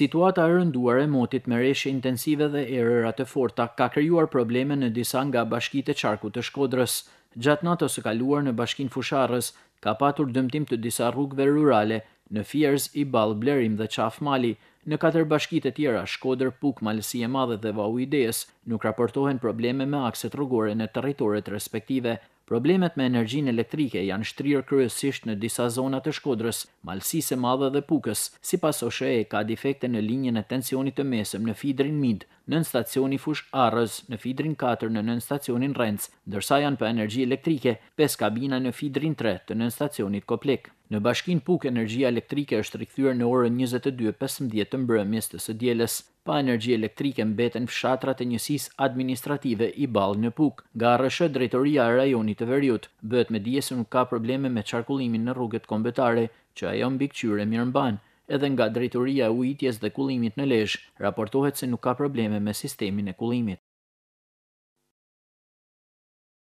Situata e rënduar e motit me reshe intensive dhe erëra të forta ka krijuar probleme në disa nga bashkitë e qarkut të Shkodrës. Gjatë natës së kaluar në bashkin Fusharrës ka patur dëmtim të disa rrugëve rurale në Fierz, Ibal, Blerim dhe Mali. Në katër bashki tjera, Shkodër, Puk, Malësi e Madhe dhe Vau Idejës, nuk raportohen probleme me akset rrugore në territoret respektive. Problemet me energjin elektrike janë shtrirë kryesisht në disa zonat të shkodrës, malësisë e madhe dhe pukës, si pas o e ka defekte në linjën e tensionit të mesëm në Fidrin Mid, nën stacioni Fush Arrës, në Fidrin 4, në nën stacionin Rends, dërsa janë për energji elektrike, pesë kabina në Fidrin 3, të nën stacionit koplik. Në bashkin Puk, energjia elektrike është rikthyer në orën 22:15 të mbrëmjes të së dielës, pa energji elektrike mbeten fshatrat e njësisë administrative i balë në Puk. Nga rëshë, drejtoria e rajonit të Veriut bëhet me dije se nuk ka probleme me çarkullimin në rrugët kombëtare, që ajo mbikëqyrë mirë mban edhe nga drejtoria e ujitjes dhe kullimit në Lezhë, raportohet se nuk ka probleme me sistemin e kullimit.